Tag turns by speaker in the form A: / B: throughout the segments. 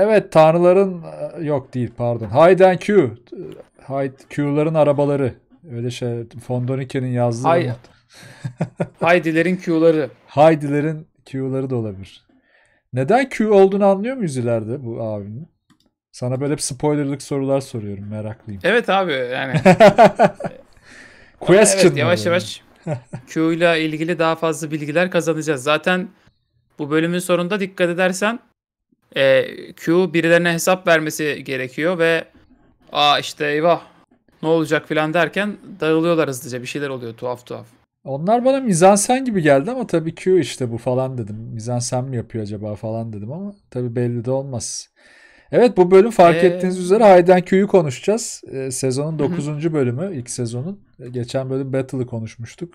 A: Evet tanrıların e, yok değil pardon. Hayden Q. Hyde Q'ların arabaları. Öyle şey Fondoniki'nin yazdığı. Hay Haydilerin Q'ları. Haydilerin Q'ları da olabilir. Neden Q olduğunu anlıyor muyuz ileride bu abinin? Sana böyle hep spoilerlık sorular soruyorum meraklıyım. Evet abi yani. Question evet, yavaş yavaş
B: Q ile ilgili daha fazla bilgiler kazanacağız. Zaten bu bölümün sonunda dikkat edersen e, Q birilerine hesap vermesi gerekiyor ve aa işte eyvah ne olacak filan derken dağılıyorlar hızlıca. Bir şeyler oluyor tuhaf tuhaf.
A: Onlar bana mizansen gibi geldi ama tabii Q işte bu falan dedim. Mizansen mi yapıyor acaba falan dedim ama tabii belli de olmaz. Evet bu bölüm fark ee... ettiğiniz üzere Hayden Q'yu konuşacağız. Ee, sezonun 9. bölümü ilk sezonun. E, geçen bölüm Battle'ı konuşmuştuk.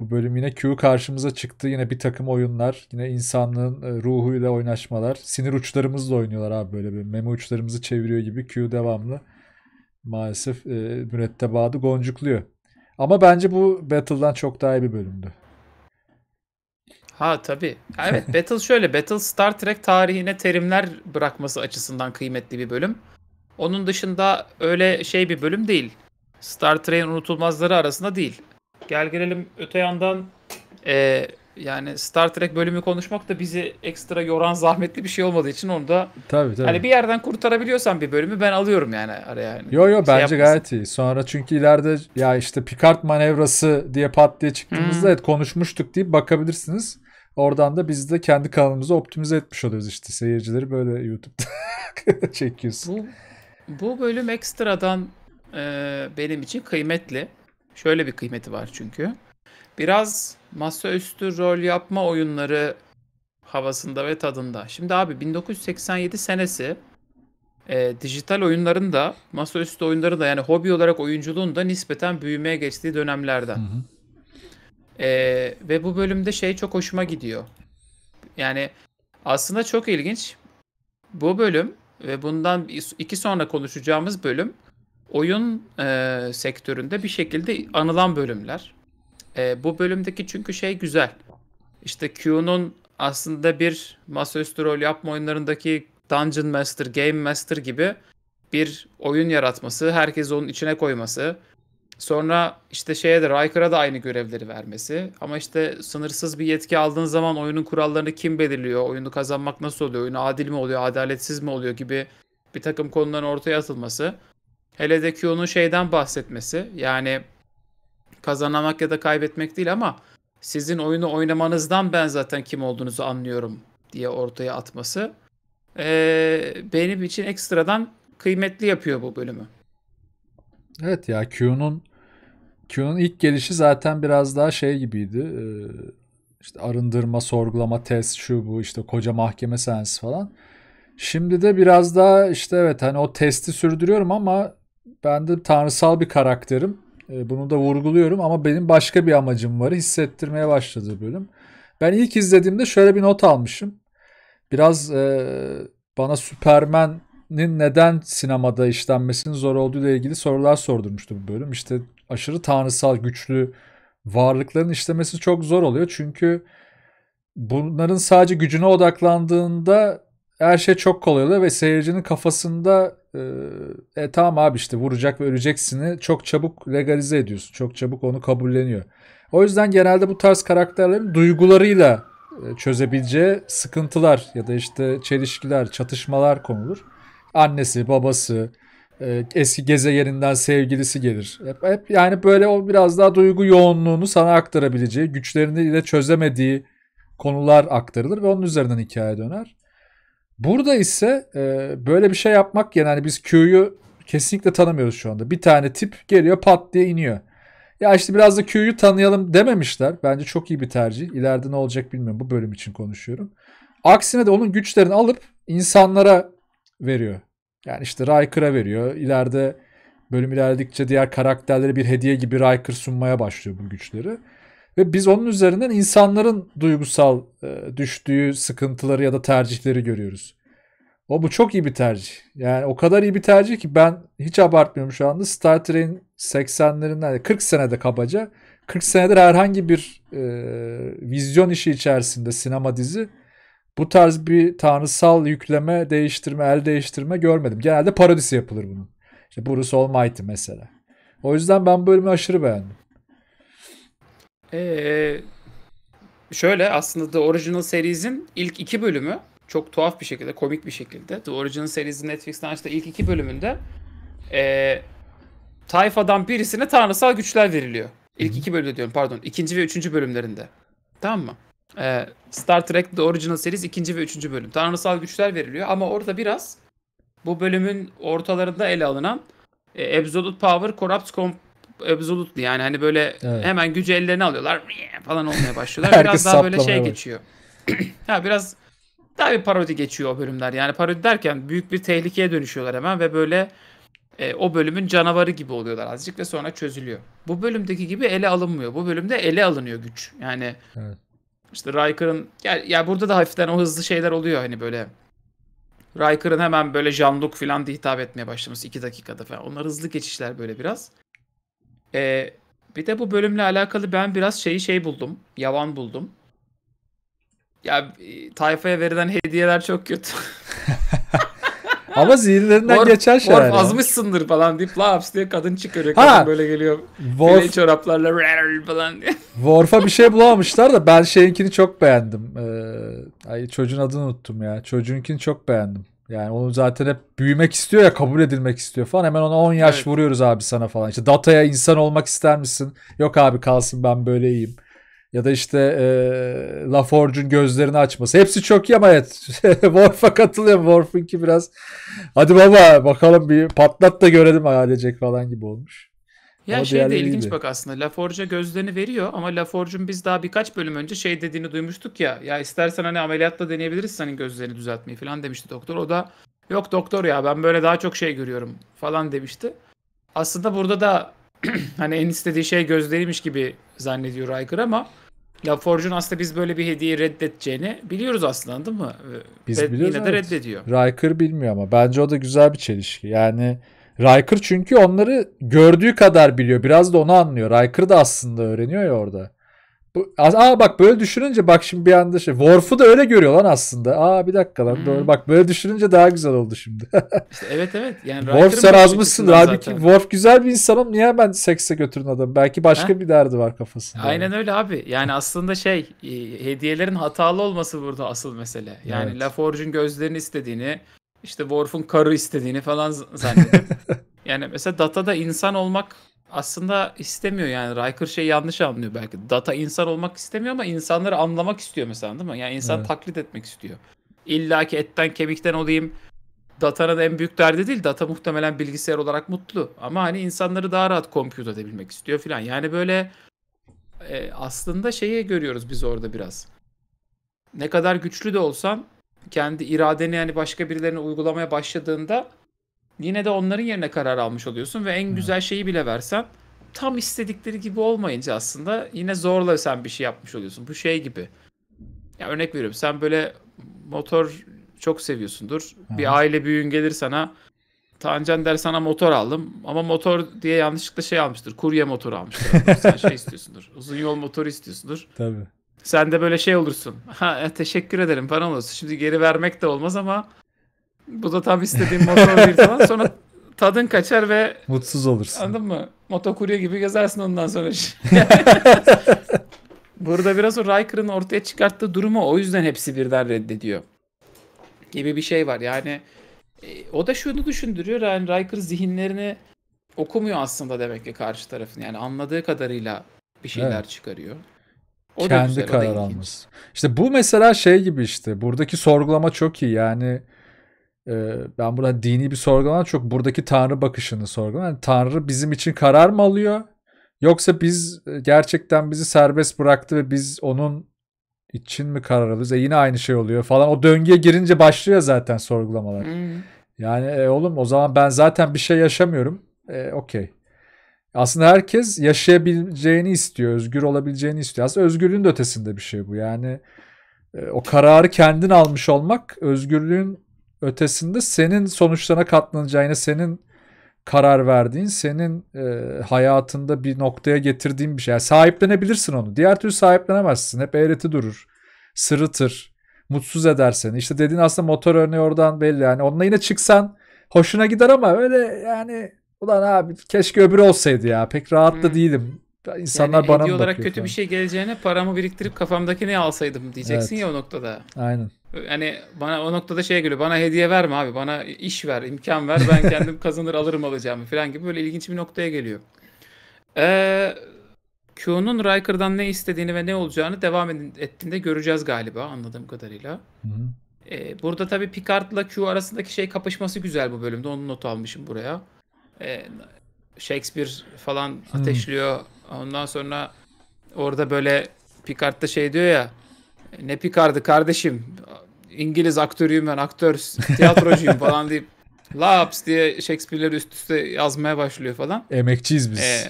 A: Bu bölüm yine Q karşımıza çıktı. Yine bir takım oyunlar. Yine insanlığın e, ruhuyla oynaşmalar. Sinir uçlarımızla oynuyorlar abi böyle bir. Meme uçlarımızı çeviriyor gibi Q devamlı. Maalesef e, mürettebatı goncukluyor. Ama bence bu Battle'dan çok daha iyi bir bölümdü.
B: Ha tabii. Evet Battle şöyle. Battle Star Trek tarihine terimler bırakması açısından kıymetli bir bölüm. Onun dışında öyle şey bir bölüm değil. Star Trek'in unutulmazları arasında değil. Gel gelelim öte yandan e, yani Star Trek bölümü konuşmak da bizi ekstra yoran zahmetli bir şey olmadığı için onu
A: da tabii, tabii. hani bir
B: yerden kurtarabiliyorsan bir bölümü ben alıyorum yani araya. Yani
A: yo yo şey bence yapmasın. gayet iyi. Sonra çünkü ileride ya işte Picard manevrası diye pat diye çıktığımızda hmm. evet konuşmuştuk deyip bakabilirsiniz. Oradan da biz de kendi kanalımızı optimize etmiş oluyoruz işte seyircileri böyle YouTube'da çekiyorsun.
B: Bu, bu bölüm ekstradan e, benim için kıymetli. Şöyle bir kıymeti var çünkü. Biraz masaüstü rol yapma oyunları havasında ve tadında. Şimdi abi 1987 senesi e, dijital oyunların da masaüstü oyunları da yani hobi olarak oyunculuğun da nispeten büyümeye geçtiği dönemlerden. Hı hı. E, ve bu bölümde şey çok hoşuma gidiyor. Yani aslında çok ilginç. Bu bölüm ve bundan iki sonra konuşacağımız bölüm oyun e, sektöründe bir şekilde anılan bölümler. E, bu bölümdeki çünkü şey güzel. İşte Q'nun aslında bir masaüstü rol yapma oyunlarındaki Dungeon Master, Game Master gibi bir oyun yaratması, herkes onun içine koyması. Sonra işte şeye de Riker'a da aynı görevleri vermesi. Ama işte sınırsız bir yetki aldığın zaman oyunun kurallarını kim belirliyor? Oyunu kazanmak nasıl oluyor? Oyun adil mi oluyor? Adaletsiz mi oluyor? Gibi bir takım konuların ortaya atılması. Hele de Q'nun şeyden bahsetmesi. Yani kazanmak ya da kaybetmek değil ama sizin oyunu oynamanızdan ben zaten kim olduğunuzu anlıyorum diye ortaya atması ee, benim için ekstradan kıymetli yapıyor bu bölümü.
A: Evet ya Q'nun Q'nun ilk gelişi zaten biraz daha şey gibiydi. Ee, işte arındırma, sorgulama, test şu bu işte koca mahkeme sensi falan. Şimdi de biraz daha işte evet hani o testi sürdürüyorum ama ben de tanrısal bir karakterim. E, bunu da vurguluyorum ama benim başka bir amacım var. Hissettirmeye başladığı bölüm. Ben ilk izlediğimde şöyle bir not almışım. Biraz e, bana Superman'in neden sinemada işlenmesinin zor olduğu ile ilgili sorular sordurmuştu bu bölüm. İşte aşırı tanrısal güçlü varlıkların işlemesi çok zor oluyor. Çünkü bunların sadece gücüne odaklandığında her şey çok kolay oluyor ve seyircinin kafasında ee, e tamam abi işte vuracak ve öleceksini çok çabuk legalize ediyorsun. Çok çabuk onu kabulleniyor. O yüzden genelde bu tarz karakterlerin duygularıyla e, çözebileceği sıkıntılar ya da işte çelişkiler, çatışmalar konulur. Annesi, babası, e, eski gezegeninden sevgilisi gelir. Hep, hep yani böyle o biraz daha duygu yoğunluğunu sana aktarabileceği, güçlerini de çözemediği konular aktarılır ve onun üzerinden hikaye döner. Burada ise e, böyle bir şey yapmak yani hani biz Q'yu kesinlikle tanımıyoruz şu anda. Bir tane tip geliyor pat diye iniyor. Ya işte biraz da Q'yu tanıyalım dememişler. Bence çok iyi bir tercih. İleride ne olacak bilmiyorum. Bu bölüm için konuşuyorum. Aksine de onun güçlerini alıp insanlara veriyor. Yani işte Riker'a veriyor. İleride bölüm ilerledikçe diğer karakterlere bir hediye gibi Riker sunmaya başlıyor bu güçleri. Ve biz onun üzerinden insanların duygusal e, düştüğü sıkıntıları ya da tercihleri görüyoruz. O bu çok iyi bir tercih. Yani o kadar iyi bir tercih ki ben hiç abartmıyorum şu anda. Star Trek'in 80'lerinden 40 senede kabaca 40 senedir herhangi bir e, vizyon işi içerisinde sinema dizi bu tarz bir tanrısal yükleme, değiştirme, el değiştirme görmedim. Genelde parodisi yapılır bunun. İşte Bruce Almighty mesela. O yüzden ben bölümü aşırı beğendim.
B: Ee, şöyle aslında The Original Series'in ilk iki bölümü çok tuhaf bir şekilde, komik bir şekilde The Original Series'in Netflix'ten açtığı ilk iki bölümünde e, tayfadan birisine tanrısal güçler veriliyor. İlk iki bölümde diyorum pardon. ikinci ve üçüncü bölümlerinde. Tamam mı? Ee, Star Trek The Original Series ikinci ve üçüncü bölüm. Tanrısal güçler veriliyor ama orada biraz bu bölümün ortalarında ele alınan e, Absolute Power corrupts. Com- absolutely yani hani böyle evet. hemen gücü ellerine alıyorlar falan olmaya başlıyorlar. biraz daha böyle şey geçiyor. ya biraz daha bir parodi geçiyor o bölümler. Yani parodi derken büyük bir tehlikeye dönüşüyorlar hemen ve böyle e, o bölümün canavarı gibi oluyorlar azıcık ve sonra çözülüyor. Bu bölümdeki gibi ele alınmıyor. Bu bölümde ele alınıyor güç. Yani evet. işte Riker'ın ya, ya burada da hafiften o hızlı şeyler oluyor hani böyle Riker'ın hemen böyle Jean-Luc falan da hitap etmeye başlaması 2 dakikada falan. Onlar hızlı geçişler böyle biraz. Ee, bir de bu bölümle alakalı ben biraz şeyi şey buldum. Yavan buldum. Ya e, tayfaya verilen hediyeler çok kötü.
A: Ama zihinlerinden geçer geçen şeyler. Worf
B: azmışsındır falan deyip laps diye kadın çıkarıyor. Ha, kadın böyle geliyor. Worf, çoraplarla falan diye.
A: Worf'a bir şey bulamamışlar da ben şeyinkini çok beğendim. Ee, ay çocuğun adını unuttum ya. Çocuğunkini çok beğendim. Yani onu zaten hep büyümek istiyor ya kabul edilmek istiyor falan. Hemen ona 10 yaş evet. vuruyoruz abi sana falan. İşte dataya insan olmak ister misin? Yok abi kalsın ben böyleyim Ya da işte e, LaForge'un gözlerini açması. Hepsi çok iyi ama evet. Worf'a katılıyorum. Worf'unki biraz hadi baba bakalım bir patlat da görelim ailecek falan gibi olmuş. Ya Ama şey de ilginç
B: bak aslında. Laforge gözlerini veriyor ama Laforge'un biz daha birkaç bölüm önce şey dediğini duymuştuk ya. Ya istersen hani ameliyatla deneyebiliriz senin gözlerini düzeltmeyi falan demişti doktor. O da yok doktor ya ben böyle daha çok şey görüyorum falan demişti. Aslında burada da hani en istediği şey gözleriymiş gibi zannediyor Riker ama LaForge'un aslında biz böyle bir hediye reddedeceğini biliyoruz aslında değil mi? Ee, biz Red, biliyoruz. Yine de reddediyor.
A: Riker bilmiyor ama bence o da güzel bir çelişki. Yani Riker çünkü onları gördüğü kadar biliyor. Biraz da onu anlıyor. Riker da aslında öğreniyor ya orada. Bu, aa bak böyle düşününce bak şimdi bir anda şey. Worf'u da öyle görüyor lan aslında. Aa bir dakika lan hmm. doğru. Bak böyle düşününce daha güzel oldu şimdi. işte evet evet. Yani Worf sen azmışsın. Halbuki Worf güzel bir insanım. Niye ben sekse götürün adamı? Belki başka ha? bir derdi var kafasında. Aynen
B: yani. öyle abi. Yani aslında şey e, hediyelerin hatalı olması burada asıl mesele. Yani evet. LaForge'un gözlerini istediğini işte Worf'un karı istediğini falan zannediyor. yani mesela Data'da insan olmak aslında istemiyor yani Riker şey yanlış anlıyor belki. Data insan olmak istemiyor ama insanları anlamak istiyor mesela değil mi? Yani insan evet. taklit etmek istiyor. İlla ki etten kemikten olayım. Data'nın en büyük derdi değil. Data muhtemelen bilgisayar olarak mutlu. Ama hani insanları daha rahat kompüt edebilmek istiyor filan. Yani böyle e, aslında şeyi görüyoruz biz orada biraz. Ne kadar güçlü de olsan kendi iradeni yani başka birilerine uygulamaya başladığında yine de onların yerine karar almış oluyorsun ve en güzel şeyi bile versen tam istedikleri gibi olmayınca aslında yine zorla sen bir şey yapmış oluyorsun. Bu şey gibi. Ya örnek veriyorum sen böyle motor çok seviyorsundur. Hı. Bir aile büyüğün gelir sana Tancan der sana motor aldım ama motor diye yanlışlıkla şey almıştır. Kurye motoru almıştır. sen şey istiyorsundur. Uzun yol motoru istiyorsundur. Tabii. Sen de böyle şey olursun. Ha, e, teşekkür ederim falan olursun. Şimdi geri vermek de olmaz ama bu da tam istediğim motor bir falan. Sonra tadın kaçar ve mutsuz olursun. Anladın mı? Motokurye gibi gezersin ondan sonra. Burada biraz o Riker'ın ortaya çıkarttığı durumu o yüzden hepsi birden reddediyor. Gibi bir şey var. Yani e, o da şunu düşündürüyor. Yani Riker zihinlerini okumuyor aslında demek ki karşı tarafın. Yani anladığı kadarıyla bir şeyler evet. çıkarıyor. O Kendi da güzel, karar o da
A: alması. İşte bu mesela şey gibi işte buradaki sorgulama çok iyi yani e, ben burada dini bir sorgulama çok buradaki tanrı bakışını sorgulama. Yani tanrı bizim için karar mı alıyor yoksa biz e, gerçekten bizi serbest bıraktı ve biz onun için mi karar alıyoruz? E yine aynı şey oluyor falan. O döngüye girince başlıyor zaten sorgulamalar. Hmm. Yani e, oğlum o zaman ben zaten bir şey yaşamıyorum. E, Okey. Aslında herkes yaşayabileceğini istiyor, özgür olabileceğini istiyor. Aslında özgürlüğün de ötesinde bir şey bu. Yani e, o kararı kendin almış olmak özgürlüğün ötesinde senin sonuçlarına katlanacağını, senin karar verdiğin, senin e, hayatında bir noktaya getirdiğin bir şey. Yani sahiplenebilirsin onu. Diğer türlü sahiplenemezsin. Hep eğreti durur. Sırıtır. Mutsuz edersen. İşte dediğin aslında motor örneği oradan belli. Yani onunla yine çıksan hoşuna gider ama öyle yani Ulan abi keşke öbürü olsaydı ya. Pek rahat da hmm. değilim. İnsanlar yani bana mı olarak kötü falan. bir
B: şey geleceğine paramı biriktirip kafamdaki ne alsaydım diyeceksin evet. ya o noktada. Aynen. Yani bana o noktada şey geliyor. Bana hediye verme abi. Bana iş ver, imkan ver. Ben kendim kazanır alırım alacağımı falan gibi böyle ilginç bir noktaya geliyor. Ee, Q'nun Riker'dan ne istediğini ve ne olacağını devam ettiğinde göreceğiz galiba anladığım kadarıyla. Ee, burada tabii Picard'la Q arasındaki şey kapışması güzel bu bölümde. Onun notu almışım buraya. E, Shakespeare falan hmm. ateşliyor. Ondan sonra orada böyle Picard da şey diyor ya ne Picard'ı kardeşim İngiliz aktörüyüm ben aktör tiyatrocuyum falan deyip Laps diye Shakespeare'leri üst üste yazmaya başlıyor falan.
A: Emekçiyiz biz. Ee,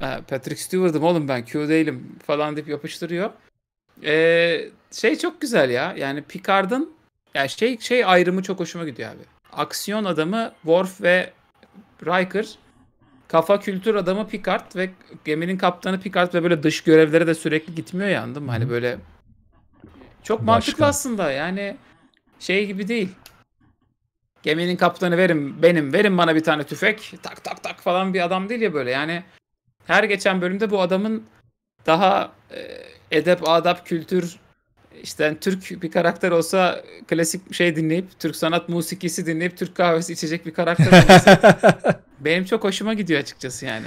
B: Patrick Stewart'ım oğlum ben Q değilim falan deyip yapıştırıyor. Ee, şey çok güzel ya. Yani Picard'ın yani şey şey ayrımı çok hoşuma gidiyor abi. Aksiyon adamı Worf ve Riker kafa kültür adamı Picard ve geminin kaptanı Picard ve böyle dış görevlere de sürekli gitmiyor ya anladın mı? Hani böyle çok Başka. mantıklı aslında yani şey gibi değil. Geminin kaptanı verin benim verin bana bir tane tüfek tak tak tak falan bir adam değil ya böyle yani her geçen bölümde bu adamın daha e, edep adap kültür işte yani Türk bir karakter olsa klasik şey dinleyip, Türk sanat musikisi dinleyip, Türk kahvesi içecek bir karakter olsa benim çok hoşuma gidiyor açıkçası yani.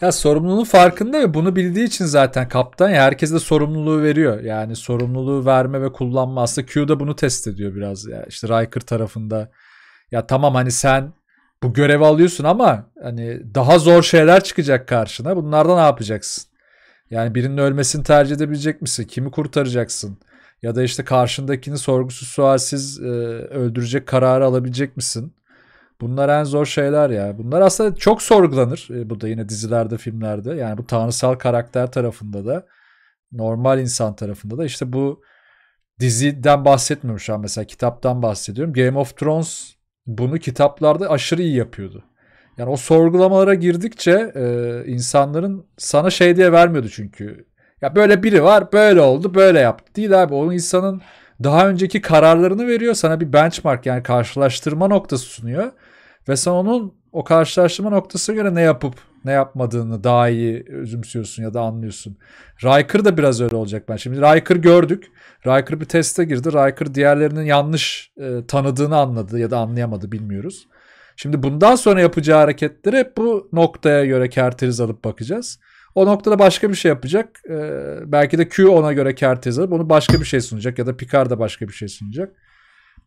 A: Ya sorumluluğun farkında ve bunu bildiği için zaten kaptan ya herkes de sorumluluğu veriyor. Yani sorumluluğu verme ve kullanma aslında Q da bunu test ediyor biraz ya. İşte Riker tarafında ya tamam hani sen bu görevi alıyorsun ama hani daha zor şeyler çıkacak karşına. Bunlardan ne yapacaksın? Yani birinin ölmesini tercih edebilecek misin? Kimi kurtaracaksın? Ya da işte karşındakini sorgusuz sualsiz e, öldürecek kararı alabilecek misin? Bunlar en zor şeyler ya. Bunlar aslında çok sorgulanır. E, bu da yine dizilerde, filmlerde. Yani bu tanrısal karakter tarafında da normal insan tarafında da işte bu diziden bahsetmiyorum şu an mesela kitaptan bahsediyorum. Game of Thrones bunu kitaplarda aşırı iyi yapıyordu. Yani o sorgulamalara girdikçe e, insanların sana şey diye vermiyordu çünkü ya böyle biri var böyle oldu böyle yaptı değil abi. O insanın daha önceki kararlarını veriyor sana bir benchmark yani karşılaştırma noktası sunuyor. Ve sen onun o karşılaştırma noktasına göre ne yapıp ne yapmadığını daha iyi özümsüyorsun ya da anlıyorsun. Riker da biraz öyle olacak ben. Şimdi Riker gördük. Riker bir teste girdi. Riker diğerlerinin yanlış e, tanıdığını anladı ya da anlayamadı bilmiyoruz. Şimdi bundan sonra yapacağı hareketleri hep bu noktaya göre kerteriz alıp bakacağız. O noktada başka bir şey yapacak. Ee, belki de Q ona göre kertezi. Bunu başka bir şey sunacak ya da Picard da başka bir şey sunacak.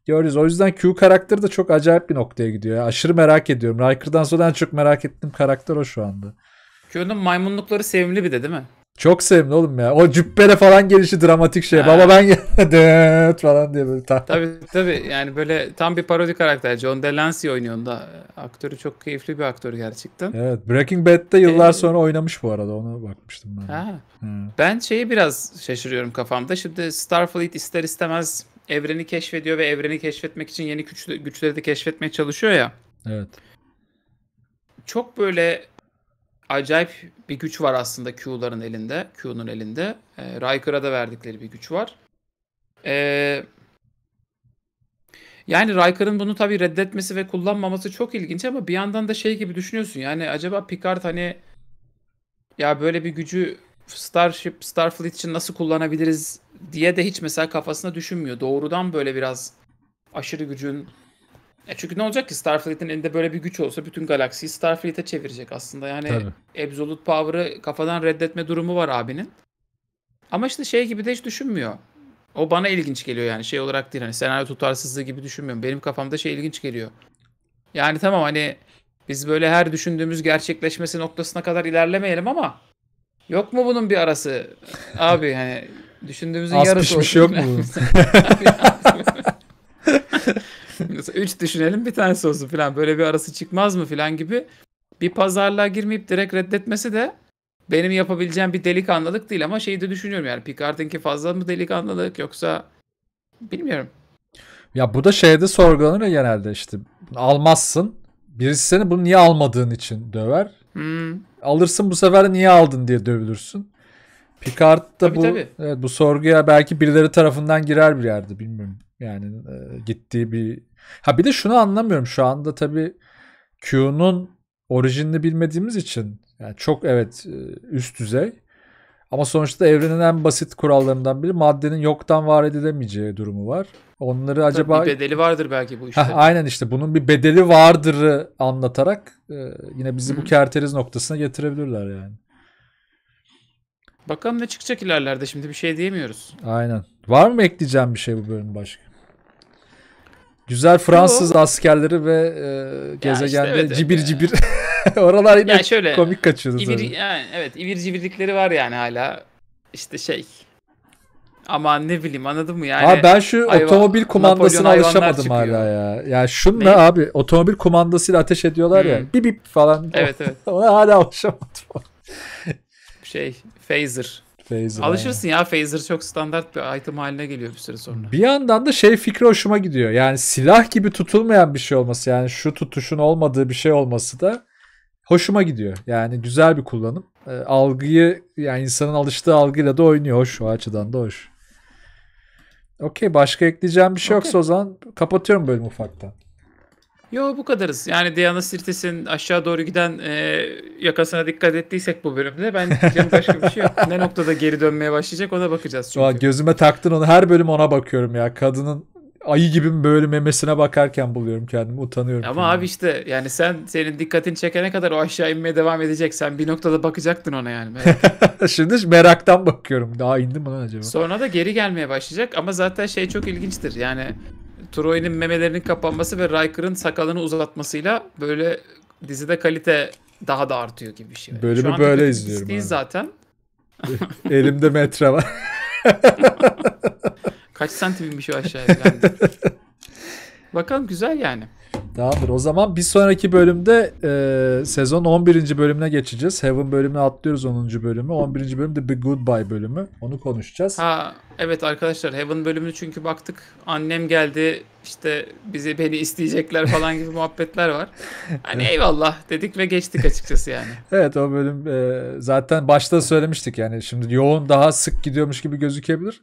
A: Görüyoruz. O yüzden Q karakteri de çok acayip bir noktaya gidiyor. Ya. Aşırı merak ediyorum. Riker'dan sonra en çok merak ettiğim karakter o şu anda.
B: Q'nun maymunlukları sevimli bir de değil mi?
A: Çok sevimli oğlum ya. O cübbele falan gelişi dramatik şey. Ha. Baba ben döt falan diye böyle. Tam.
B: Tabii tabii yani böyle tam bir parodi karakter. John Delancey oynuyor onda. Aktörü çok keyifli bir aktör gerçekten.
A: Evet Breaking Bad'de yıllar ee, sonra oynamış bu arada ona bakmıştım ben. Ha.
B: Ben şeyi biraz şaşırıyorum kafamda. Şimdi Starfleet ister istemez evreni keşfediyor ve evreni keşfetmek için yeni güçleri de keşfetmeye çalışıyor ya. Evet. Çok böyle acayip bir güç var aslında Q'ların elinde. Q'nun elinde. E, Riker'a da verdikleri bir güç var. E, yani Riker'ın bunu tabii reddetmesi ve kullanmaması çok ilginç ama bir yandan da şey gibi düşünüyorsun. Yani acaba Picard hani ya böyle bir gücü Starship, Starfleet için nasıl kullanabiliriz diye de hiç mesela kafasına düşünmüyor. Doğrudan böyle biraz aşırı gücün e çünkü ne olacak ki Starfleet'in elinde böyle bir güç olsa bütün galaksiyi Starfleet'e çevirecek aslında. Yani Tabii. absolute power'ı kafadan reddetme durumu var abinin. Ama işte şey gibi de hiç düşünmüyor. O bana ilginç geliyor yani şey olarak değil hani senaryo tutarsızlığı gibi düşünmüyorum. Benim kafamda şey ilginç geliyor. Yani tamam hani biz böyle her düşündüğümüz gerçekleşmesi noktasına kadar ilerlemeyelim ama yok mu bunun bir arası? Abi hani düşündüğümüzün Az yarısı pişmiş olsun. yok mu? 3 düşünelim bir tanesi olsun falan böyle bir arası çıkmaz mı falan gibi bir pazarlığa girmeyip direkt reddetmesi de benim yapabileceğim bir delikanlılık değil ama şeyi de düşünüyorum yani Picard'ınki fazla mı delikanlılık yoksa bilmiyorum.
A: Ya bu da şeyde sorgulanır ya genelde işte almazsın birisi seni bunu niye almadığın için döver. Hmm. Alırsın bu sefer niye aldın diye dövülürsün. Picard da tabii, bu tabii. Evet, bu sorguya belki birileri tarafından girer bir yerde bilmiyorum. Yani e, gittiği bir... Ha bir de şunu anlamıyorum şu anda tabii Q'nun orijinini bilmediğimiz için yani çok evet e, üst düzey ama sonuçta evrenin en basit kurallarından biri maddenin yoktan var edilemeyeceği durumu var. Onları acaba... bir bedeli vardır belki bu işte. aynen işte bunun bir bedeli vardırı anlatarak e, yine bizi bu kerteriz noktasına getirebilirler yani.
B: Bakalım ne çıkacak ilerlerde şimdi bir şey diyemiyoruz.
A: Aynen. Var mı ekleyeceğim bir şey bu bölüm başka? Güzel Fransız Yo. askerleri ve e, gezegende işte, evet, cibir evet. cibir. Oralar yine yani şöyle, komik kaçıyordu ibir,
B: Yani, evet ibir cibirlikleri var yani hala. İşte şey Ama ne bileyim anladın mı yani? Abi ben şu hayvan, otomobil kumandasına Napolyon alışamadım
A: hala ya. Ya şunla ne? abi otomobil kumandasıyla ateş ediyorlar hmm. ya.
B: Bip bip falan. Evet evet. Ona hala alışamadım. şey phaser Phaser. Alışırsın ya. Phaser çok standart bir item haline geliyor bir süre sonra.
A: Bir yandan da şey fikri hoşuma gidiyor. Yani silah gibi tutulmayan bir şey olması yani şu tutuşun olmadığı bir şey olması da hoşuma gidiyor. Yani güzel bir kullanım. E, algıyı yani insanın alıştığı algıyla da oynuyor. Hoş o açıdan da hoş. Okey başka ekleyeceğim bir şey okay. yoksa o zaman kapatıyorum bölümü ufaktan.
B: Yo bu kadarız. Yani Diana Sirtis'in aşağı doğru giden e, yakasına dikkat ettiysek bu bölümde ben diyeceğim başka bir şey yok. Ne noktada geri dönmeye başlayacak ona bakacağız
A: çünkü. Aa, gözüme taktın onu. Her bölüm ona bakıyorum ya. Kadının ayı gibi böyle memesine bakarken buluyorum kendimi. Utanıyorum. Ama abi
B: işte yani sen senin dikkatin çekene kadar o aşağı inmeye devam edecek. Sen bir noktada bakacaktın ona yani.
A: Şimdi meraktan bakıyorum. Daha indim mi acaba?
B: Sonra da geri gelmeye başlayacak ama zaten şey çok ilginçtir. Yani Troy'nin memelerinin kapanması ve Riker'ın sakalını uzatmasıyla böyle dizide kalite daha da artıyor gibi bir şey. Bölümü böyle izliyorum. Değil yani. zaten.
A: E, elimde metre var. Kaç santiminmiş o aşağıya falan.
B: Bakalım güzel yani.
A: Tamamdır. O zaman bir sonraki bölümde e, sezon 11. bölümüne geçeceğiz. Heaven bölümüne atlıyoruz 10. bölümü. 11. bölüm de Big Goodbye bölümü. Onu konuşacağız.
B: Ha evet arkadaşlar Heaven bölümünü çünkü baktık annem geldi işte bizi beni isteyecekler falan gibi muhabbetler var. Hani eyvallah dedik ve geçtik açıkçası yani.
A: evet o bölüm e, zaten başta söylemiştik yani şimdi yoğun daha sık gidiyormuş gibi gözükebilir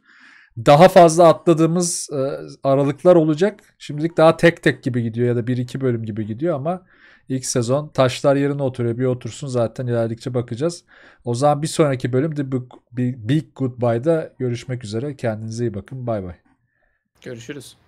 A: daha fazla atladığımız e, aralıklar olacak. Şimdilik daha tek tek gibi gidiyor ya da 1-2 bölüm gibi gidiyor ama ilk sezon taşlar yerine oturuyor. Bir otursun zaten ilerledikçe bakacağız. O zaman bir sonraki bölüm The Big, Big Goodbye'da görüşmek üzere. Kendinize iyi bakın. Bay bay.
B: Görüşürüz.